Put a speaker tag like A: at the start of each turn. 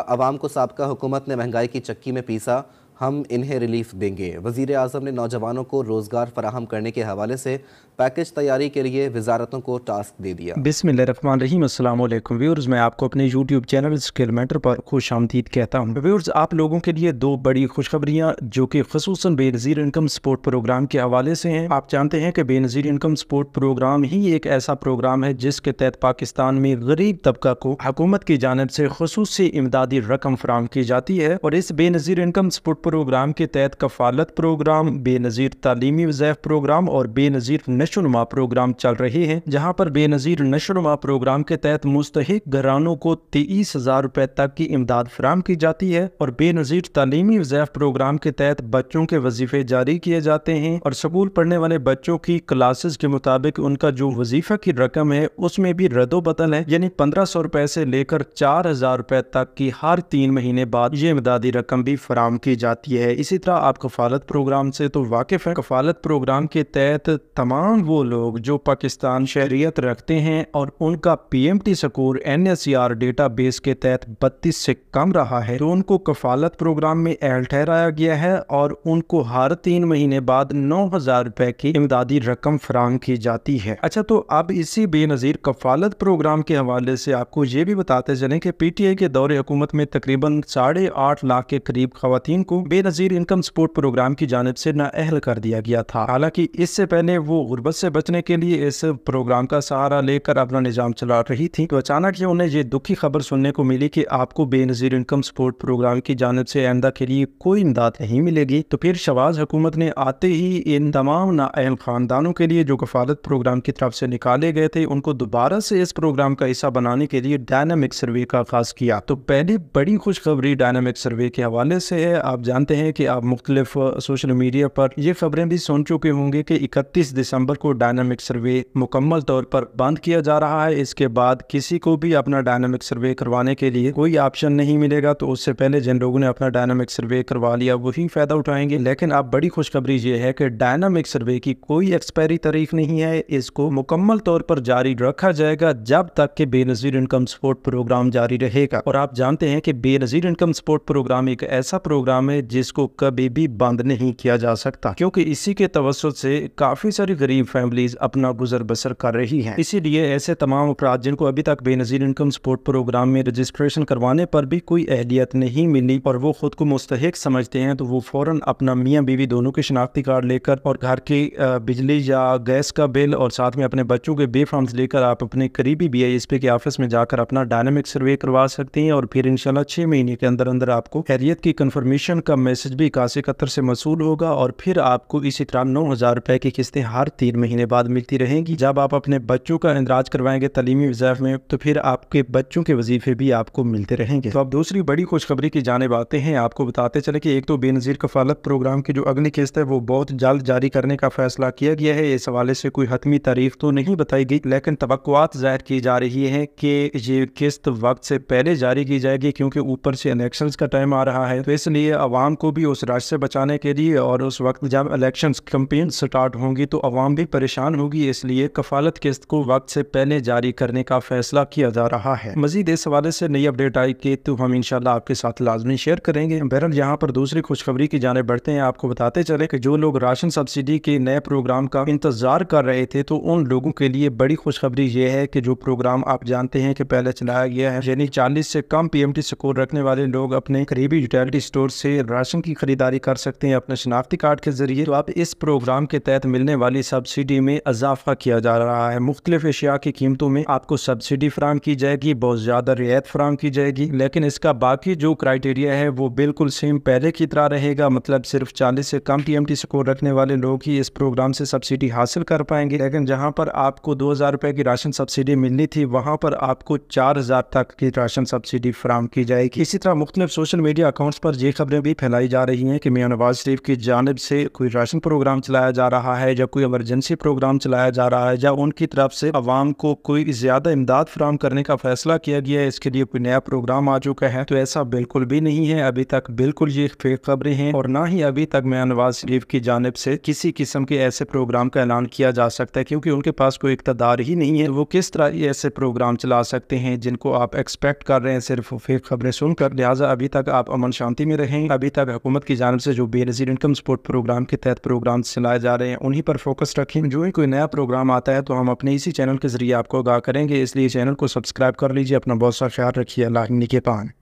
A: आवाम को सबका हुकूमत ने महंगाई की चक्की में पीसा हम इन्हें रिलीफ देंगे वजीर अजम ने नौजवानों को रोज़गार फराहम करने के हवाले से पैकेज तैयारी के लिए वजारतों को टास्क दे दिया बिसमान रहीम असलम व्यूर्स मैं आपको अपने यूट्यूब चैनल स्किल मैटर पर खुश आमदीद कहता हूँ व्यूर्स आप लोगों के लिए दो बड़ी खुशखबरियाँ जो कि खसूस बेनज़ीर इनकम सपोर्ट प्रोग्राम के हवाले से हैं आप जानते हैं कि बेनज़ीर इनकम सपोर्ट प्रोग्राम ही एक ऐसा प्रोग्राम है जिसके तहत पाकिस्तान में गरीब तबका को हकूमत की जानब से खसूस इमदादी रकम फराम की जाती है और इस बेनज़ीर इनकम सपोर्ट प्रोग्राम के तहत कफालत प्रोग्राम बेनज़ीर तालीमी वजैफ प्रोग्राम और बेनज़ीर नशोनुमा प्रोग्राम चल रहे हैं जहाँ पर बेनज़ीर नशोनुमा प्रोग्राम के तहत मुस्तक घरानों को तेईस हज़ार रुपये तक की इमदाद फराम की जाती है और बेनज़ीर तालीमी वजैफ प्रोग्राम के तहत बच्चों के वजीफे जारी किए जाते हैं और स्कूल पढ़ने वाले बच्चों की क्लासेस के मुताबिक उनका जो वजीफा की रकम है उसमें भी रदो बदल है यानी पंद्रह सौ रुपए से लेकर चार हजार रुपए तक की हर तीन महीने बाद ये इमदादी रकम भी फराम की जाती जाती है इसी तरह आप कफालत प्रोग्राम से तो वाकिफ़ है कफालत प्रोग्राम के तहत तमाम वो लोग जो पाकिस्तान शहरीत रखते हैं और उनका P M T score N S C R database के तहत बत्तीस से कम रहा है तो उनको कफालत प्रोग्राम में एहल ठहराया गया है और उनको हर तीन महीने बाद नौ हजार रुपए की इमदादी रकम फराम की जाती है अच्छा तो अब इसी बेनज़ीर कफालत प्रोग्राम के हवाले से आपको ये भी बताते चले कि पी टी आई के दौरे हुकूमत में तकरीबन साढ़े आठ लाख के करीब खातन को बेनजीर इनकम सपोर्ट प्रोग्राम की जानब से नाअहल कर दिया गया था हालांकि इससे पहले वो गुर्बत से बचने के लिए इस प्रोग्राम का सहारा लेकर अपना निजाम चला रही थी तो अचानक ही उन्हें ये दुखी खबर सुनने को मिली की आपको बेनजीर इनकम सपोर्ट प्रोग्राम की जानब से आइंदा के लिए कोई इमदाद नहीं मिलेगी तो फिर शवाज हुकूमत ने आते ही इन तमाम नाअहल खानदानों के लिए जो कफालत प्रोग्राम की तरफ से निकाले गए थे उनको दोबारा से इस प्रोग्राम का हिस्सा बनाने के लिए डायनामिक सर्वे का आगाज किया तो पहली बड़ी खुशखबरी डायनामिक सर्वे के हवाले से है आप जानते हैं कि आप मुख्तलिफ सोशल मीडिया पर यह खबरें भी सुन चुके होंगे कि 31 दिसंबर को डायनामिक सर्वे मुकम्मल तौर पर बंद किया जा रहा है इसके बाद किसी को भी अपना डायनामिक सर्वे करवाने के लिए कोई ऑप्शन नहीं मिलेगा तो उससे पहले जिन लोगों ने अपना डायनामिक सर्वे करवा लिया वही फ़ायदा उठाएंगे लेकिन अब बड़ी खुशखबरी ये है कि डायनामिक सर्वे की कोई एक्सपायरी तारीख नहीं है इसको मुकम्मल तौर पर जारी रखा जाएगा जब तक के बेनज़ीर इनकम सपोर्ट प्रोग्राम जारी रहेगा और आप जानते हैं कि बेनज़ीर इनकम सपोर्ट प्रोग्राम एक ऐसा प्रोग्राम है जिसको कभी भी बंद नहीं किया जा सकता क्योंकि इसी के तवसत से काफ़ी सारी गरीब फैमिलीज अपना गुजर बसर कर रही हैं इसीलिए ऐसे तमाम अफराद जिनको अभी तक बेनजीर इनकम सपोर्ट प्रोग्राम में रजिस्ट्रेशन करवाने पर भी कोई अहलियत नहीं मिली और वो खुद को मुस्तक समझते हैं तो वो फ़ौरन अपना मियाँ बीवी दोनों के शनाख्ती कार्ड लेकर और घर की बिजली या गैस का बिल और साथ में अपने बच्चों के बेफॉर्म लेकर आप अपने करीबी बी आई एस पी के ऑफिस में जाकर अपना डायनामिक सर्वे करवा सकते हैं और फिर इनशाला छह महीने के अंदर अंदर आपको हैरियत की कन्फर्मेशन का का मैसेज भी इक्यासी इकहत्तर से मसूल होगा और फिर आपको इसी तरह नौ हज़ार रुपये की किस्तें हर तीन महीने बाद मिलती रहेंगी जब आप अपने बच्चों का इंदराज करवाएंगे तलीमी वजह में तो फिर आपके बच्चों के वजीफे भी आपको मिलते रहेंगे तो अब दूसरी बड़ी खुशखबरी की जाने बातें हैं आपको बताते चले कि एक तो बेनज़ीर कफालत प्रोग्राम की जो अगली किस्त है वो बहुत जल्द जारी करने का फैसला किया गया है इस हवाले से कोई हतमी तारीफ तो नहीं बताई गई लेकिन तवक्त जाहिर की जा रही है कि ये किस्त वक्त से पहले जारी की जाएगी क्योंकि ऊपर से इलेक्शन का टाइम आ रहा है तो इसलिए अवाम आवाम को भी उस राज से बचाने के लिए और उस वक्त जब इलेक्शन कम्पेन स्टार्ट होंगी तो अवाम भी परेशान होगी इसलिए कफालत किस्त को वक्त से पहले जारी करने का फैसला किया जा रहा है मजीद इस हवाले से नई अपडेट आई कि तो हम इनशाला आपके साथ लाजमी शेयर करेंगे बहरल यहाँ पर दूसरी खुशखबरी की जाने बढ़ते हैं आपको बताते चले की जो लोग राशन सब्सिडी के नए प्रोग्राम का इंतजार कर रहे थे तो उन लोगों के लिए बड़ी खुशखबरी ये है की जो प्रोग्राम आप जानते हैं की पहले चलाया गया है यानी चालीस से कम टी स्कोर रखने वाले लोग अपने करीबी यूटिलिटी स्टोर से राशन की खरीदारी कर सकते हैं अपने शनाख्ती कार्ड के जरिए तो आप इस प्रोग्राम के तहत मिलने वाली सब्सिडी में इजाफा किया जा रहा है मुख्तलिफ अशिया की कीमतों में आपको सब्सिडी फ्राहम की जाएगी बहुत ज़्यादा रियायत फ्राहम की जाएगी लेकिन इसका बाकी जो क्राइटेरिया है वो बिल्कुल सेम पहले की तरह रहेगा मतलब सिर्फ चालीस से कम टी एम टी स्कोर रखने वाले लोग ही इस प्रोग्राम से सब्सिडी हासिल कर पाएंगे लेकिन जहाँ पर आपको दो हज़ार रुपये की राशन सब्सिडी मिलनी थी वहाँ पर आपको चार हज़ार तक की राशन सब्सिडी फ्राहम की जाएगी इसी तरह मुख्तलिफ सोशल मीडिया अकाउंट्स पर ये खबरें भी फैलाई जा रही हैं कि मियाँ नवाज़ शरीफ की जानब से कोई राशन प्रोग्राम चलाया जा रहा है या कोई एमरजेंसी प्रोग्राम चलाया जा रहा है या उनकी तरफ से आवाम को कोई ज़्यादा इमदाद फ्राहम करने का फैसला किया गया है इसके लिए कोई नया प्रोग्राम आ चुका है तो ऐसा बिल्कुल भी नहीं है अभी तक बिल्कुल ये फेक खबरें हैं और ना ही अभी तक मियाँ नवाज़ शरीफ की जानब से किसी किस्म के ऐसे प्रोग्राम का ऐलान किया जा सकता है क्योंकि उनके पास कोई इकतदार ही नहीं है तो वो किस तरह ऐसे प्रोग्राम चला सकते हैं जिनको आप एक्सपेक्ट कर रहे हैं सिर्फ फेक खबरें सुनकर लिहाजा अभी तक आप अमन शांति में रहें अभी तक हुकूमत की जानब से जो बेनजीर इनकम सपोर्ट प्रोग्राम के तहत प्रोग्राम चलाए जा रहे हैं उन्हीं पर फोकस रखें जो ही कोई नया प्रोग्राम आता है तो हम अपने इसी चैनल के जरिए आपको आगाह करेंगे इसलिए चैनल को सब्सक्राइब कर लीजिए अपना बहुत सा ख्याल रखिए अल्लाह के पान